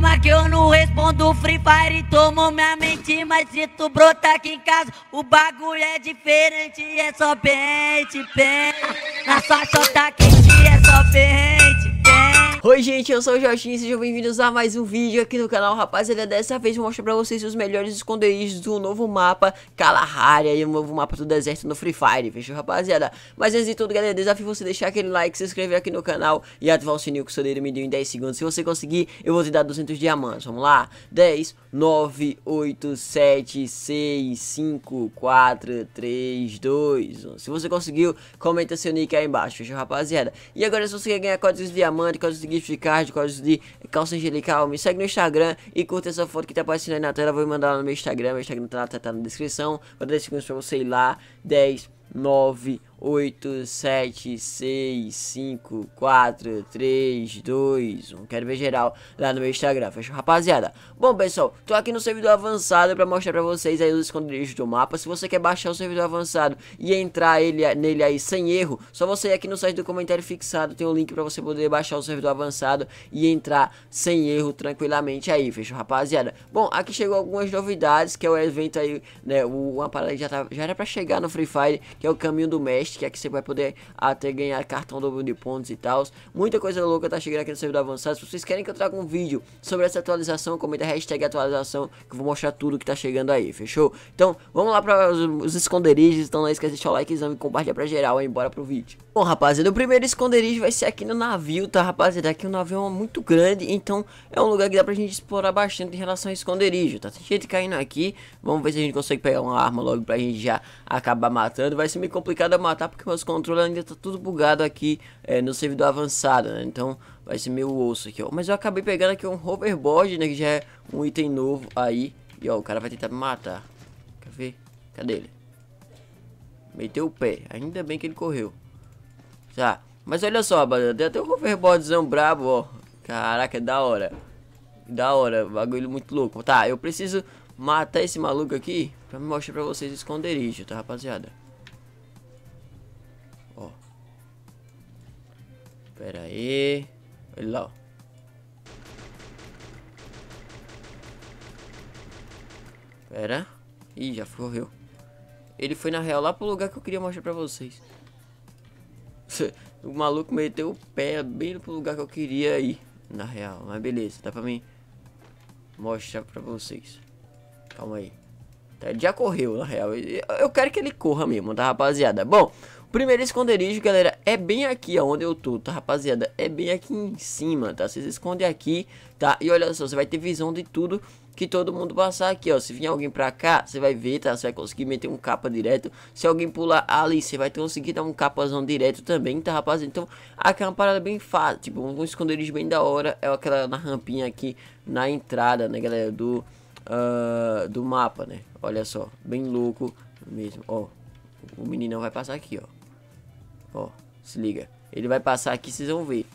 Calma que eu não respondo Free Fire tomou minha mente Mas se tu brotar aqui em casa O bagulho é diferente É só pente, pente Na sua chota quente é só pente Oi gente, eu sou o Jorginho, sejam bem-vindos a mais um vídeo aqui no canal Rapaziada, dessa vez vou mostrar pra vocês os melhores esconderijos do novo mapa Calahari, E o novo mapa do deserto no Free Fire, fechou rapaziada? Mas antes de tudo galera, desafio você deixar aquele like, se inscrever aqui no canal e ativar o sininho que o seu dedo me deu em 10 segundos Se você conseguir, eu vou te dar 200 diamantes, vamos lá? 10, 9, 8, 7, 6, 5, 4, 3, 2, 1 Se você conseguiu, comenta seu nick aí embaixo, fechou rapaziada? E agora se você quer ganhar códigos de diamante, códigos de conseguir ficar de de calça angelical, me segue no Instagram e curta essa foto que tá aparecendo aí na tela. Vou mandar lá no meu Instagram, meu Instagram tá na, tá, tá na descrição. Vou dar 10 segundos pra você ir lá. 10, 9, 8, 7, 6, 5, 4, 3, 2, 1. Quero ver geral lá no meu Instagram, fechou? Rapaziada, bom pessoal, tô aqui no servidor avançado pra mostrar pra vocês aí os esconderijos do mapa. Se você quer baixar o servidor avançado e entrar ele, nele aí sem erro, só você ir aqui no site do comentário fixado, tem o um link pra você poder baixar o servidor avançado e entrar sem erro tranquilamente aí, fechou? Rapaziada, bom, aqui chegou algumas novidades, que é o evento aí, né, uma parada que já, tá, já era pra chegar no Free Fire, que é o caminho do mestre, que é que você vai poder até ganhar cartão dobro de pontos e tal. Muita coisa louca tá chegando aqui no servidor avançado. Se vocês querem que eu traga um vídeo sobre essa atualização, comenta hashtag atualização, que eu vou mostrar tudo que tá chegando aí, fechou? Então, vamos lá para os, os, esconderijos, então não esquece de deixar o likezão e compartilhar pra geral, e Bora pro vídeo. Bom, rapaziada, o primeiro esconderijo vai ser aqui no navio, tá, rapaziada? Aqui o navio é muito grande, então é um lugar que dá pra gente explorar bastante em relação a esconderijo, tá? Tem gente caindo aqui, vamos ver se a gente consegue pegar uma arma logo pra gente já acabar matando. Vai vai ser meio complicado a matar porque meus controles ainda tá tudo bugado aqui é, no servidor avançado, né? Então vai ser meio osso aqui, ó. Mas eu acabei pegando aqui um hoverboard, né? Que já é um item novo aí. E ó, o cara vai tentar me matar. Quer ver? Cadê ele? Meteu o pé. Ainda bem que ele correu. Tá. Mas olha só, Tem até um hoverboardzão brabo, ó. Caraca, é da hora. Da hora, bagulho muito louco. Tá, eu preciso matar esse maluco aqui pra mostrar pra vocês o esconderijo, tá, rapaziada? Pera aí. Olha lá, ó. Pera. Ih, já correu. Ele foi na real lá pro lugar que eu queria mostrar pra vocês. o maluco meteu o pé bem pro lugar que eu queria ir. Na real, mas beleza, dá pra mim mostrar pra vocês. Calma aí. Tá, ele já correu, na real. Eu quero que ele corra mesmo, tá, rapaziada? Bom, Primeiro esconderijo, galera, é bem aqui onde eu tô, tá, rapaziada? É bem aqui em cima, tá? Você escondem esconde aqui, tá? E olha só, você vai ter visão de tudo que todo mundo passar aqui, ó. Se vir alguém pra cá, você vai ver, tá? Você vai conseguir meter um capa direto. Se alguém pular ali, você vai conseguir dar um capazão direto também, tá, rapaziada? Então, aqui é uma parada bem fácil, tipo, um esconderijo bem da hora. É aquela na rampinha aqui, na entrada, né, galera, do, uh, do mapa, né? Olha só, bem louco mesmo, ó. O menino vai passar aqui, ó. Ó, se liga. Ele vai passar aqui, vocês vão ver.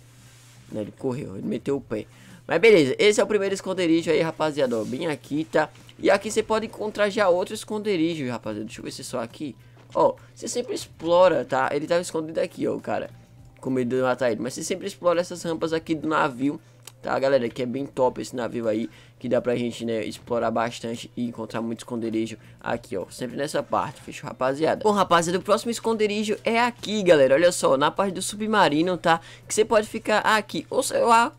né? ele correu, ele meteu o pé. Mas beleza, esse é o primeiro esconderijo aí, rapaziada, ó, bem aqui, tá? E aqui você pode encontrar já outro esconderijo, rapaziada. Deixa eu ver se é só aqui. Ó, você sempre explora, tá? Ele tava tá escondido aqui, ó, o cara. Com medo de matar ele. Mas você sempre explora essas rampas aqui do navio, tá, galera? Que é bem top esse navio aí que dá pra gente, né, explorar bastante e encontrar muito esconderijo aqui, ó, sempre nessa parte, fechou, rapaziada? Bom, rapaziada, o próximo esconderijo é aqui, galera, olha só, na parte do submarino, tá, que você pode ficar aqui, ou sei lá,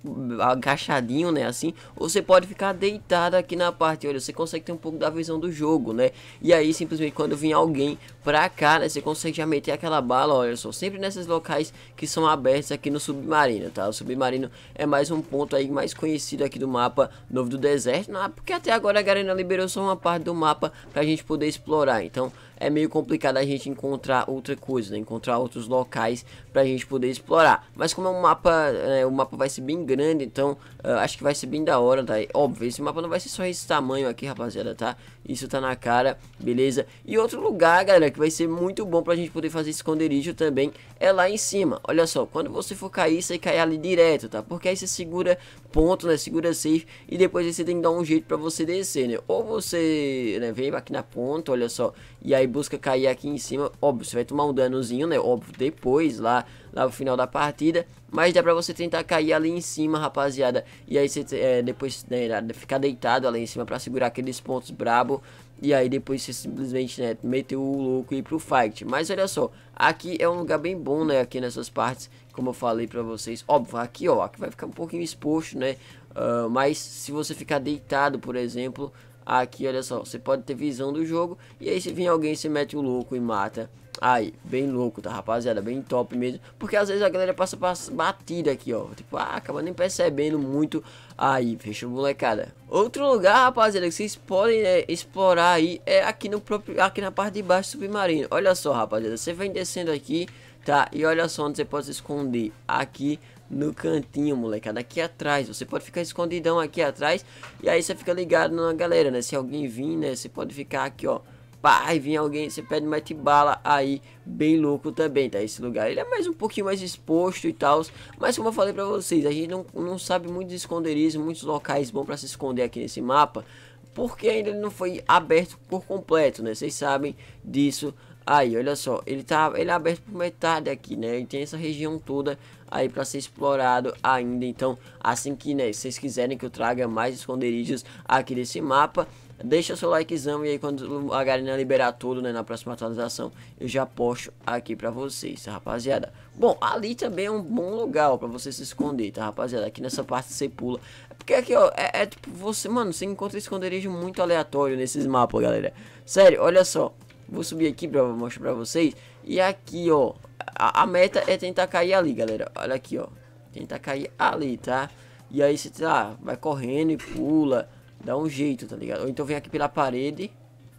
agachadinho, né, assim, ou você pode ficar deitado aqui na parte, olha, você consegue ter um pouco da visão do jogo, né, e aí, simplesmente, quando vir alguém pra cá, né, você consegue já meter aquela bala, olha só, sempre nesses locais que são abertos aqui no submarino, tá, o submarino é mais um ponto aí mais conhecido aqui do mapa novo do deserto deserto? Não, é porque até agora a Garena liberou só uma parte do mapa pra gente poder explorar. Então, é meio complicado a gente encontrar outra coisa, né? encontrar outros locais para a gente poder explorar. Mas como é um mapa, é, o mapa vai ser bem grande, então uh, acho que vai ser bem da hora, tá? Óbvio, esse mapa não vai ser só esse tamanho aqui, rapaziada, tá? Isso tá na cara, beleza? E outro lugar, galera, que vai ser muito bom pra gente poder fazer esconderijo também é lá em cima. Olha só, quando você for cair, você cai ali direto, tá? Porque aí você segura ponto, né? Segura safe e depois você tem que dar um jeito pra você descer, né? Ou você né, vem aqui na ponta, olha só, e aí aí busca cair aqui em cima, óbvio, você vai tomar um danozinho, né, óbvio, depois, lá, lá no final da partida, mas dá pra você tentar cair ali em cima, rapaziada, e aí você, é, depois, né, ficar deitado ali em cima pra segurar aqueles pontos brabo, e aí depois você simplesmente, né, meteu o louco e ir pro fight. Mas olha só, aqui é um lugar bem bom, né, aqui nessas partes, como eu falei pra vocês. Óbvio, aqui, ó, aqui vai ficar um pouquinho exposto, né, uh, mas se você ficar deitado, por exemplo, Aqui, olha só, você pode ter visão do jogo. E aí se vir alguém, se mete o louco e mata. Aí, bem louco, tá, rapaziada? Bem top mesmo. Porque às vezes a galera passa, passa batida aqui, ó. Tipo, ah, acaba nem percebendo muito. Aí, fechou, molecada. Outro lugar, rapaziada, que vocês podem é, explorar aí é aqui no próprio, aqui na parte de baixo do submarino. Olha só, rapaziada, você vem descendo aqui, tá? E olha só onde você pode se esconder. Aqui no cantinho, molecada, é aqui atrás. Você pode ficar escondidão aqui atrás e aí você fica ligado na galera, né? Se alguém vir, né, você pode ficar aqui, ó. Pai, vir alguém, você pede mais bala aí, bem louco também, tá? Esse lugar, ele é mais um pouquinho mais exposto e tal, mas como eu falei pra vocês, a gente não, não sabe muito esconderijos, muitos locais bons pra se esconder aqui nesse mapa, porque ainda não foi aberto por completo, né? Vocês sabem disso aí, olha só, ele tá, ele é aberto por metade aqui, né? E tem essa região toda aí para ser explorado ainda. Então, assim que né, vocês quiserem que eu traga mais esconderijos aqui desse mapa, deixa seu likezão e aí quando a galinha liberar tudo, né, na próxima atualização, eu já posto aqui para vocês, tá, rapaziada? Bom, ali também é um bom lugar para você se esconder, tá, rapaziada? Aqui nessa parte você pula. É porque aqui, ó, é, é tipo, você, mano, você encontra esconderijo muito aleatório nesses mapas, galera. Sério, olha só. Vou subir aqui para mostrar para vocês. E aqui, ó, a, a, meta é tentar cair ali, galera. Olha aqui, ó. Tentar cair ali, tá? E aí você tá, vai correndo e pula. Dá um jeito, tá ligado? Ou então vem aqui pela parede.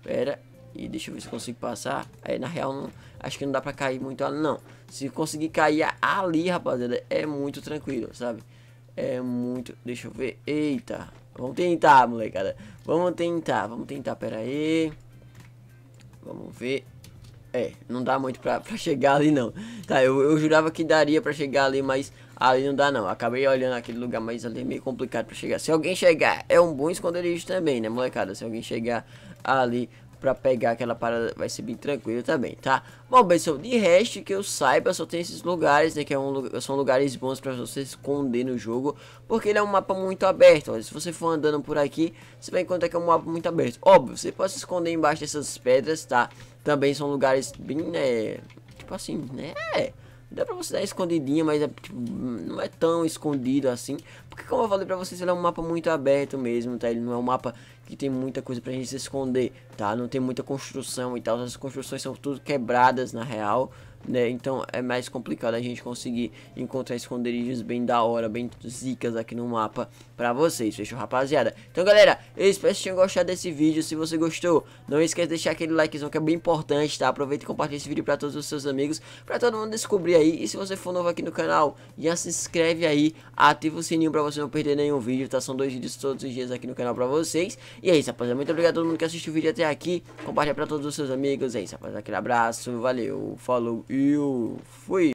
Pera. E deixa eu ver se consigo passar. Aí, na real, não, acho que não dá pra cair muito ali, não. Se conseguir cair ali, rapaziada, é muito tranquilo, sabe? É muito... Deixa eu ver. Eita. Vamos tentar, molecada. Vamos tentar, vamos tentar. Pera aí. Vamos ver. É, não dá muito pra, pra chegar ali não. Tá, eu, eu jurava que daria pra chegar ali, mas ali não dá não. Acabei olhando aquele lugar, mas ali é meio complicado pra chegar. Se alguém chegar, é um bom esconderijo também, né, molecada? Se alguém chegar ali pra pegar aquela parada vai ser bem tranquilo também, tá? Bom, pessoal, de resto que eu saiba, só tem esses lugares, né? Que é um, são lugares bons pra você esconder no jogo, porque ele é um mapa muito aberto. Ó, se você for andando por aqui, você vai encontrar que é um mapa muito aberto. Óbvio, você pode se esconder embaixo dessas pedras, tá? Também são lugares bem, né? Tipo assim, né? É, dá pra você dar escondidinha, mas é, tipo, não é tão escondido assim. Porque como eu falei pra vocês, ele é um mapa muito aberto mesmo, tá? Ele não é um mapa que tem muita coisa pra gente se esconder, tá? Não tem muita construção e tal, as construções são tudo quebradas na real, né? Então é mais complicado a gente conseguir encontrar esconderijos bem da hora, bem zicas aqui no mapa pra vocês, fechou rapaziada? Então galera, eu espero que tenham gostado desse vídeo, se você gostou, não esquece de deixar aquele likezão que é bem importante, tá? Aproveita e compartilha esse vídeo pra todos os seus amigos, pra todo mundo descobrir aí, e se você for novo aqui no canal, já se inscreve aí, ativa o sininho pra você não perder nenhum vídeo, tá? São dois vídeos todos os dias aqui no canal pra vocês, e é isso rapaziada, muito obrigado a todo mundo que assistiu o vídeo até aqui, compartilha pra todos os seus amigos, é isso rapaziada, aquele abraço, valeu, falou e e eu fui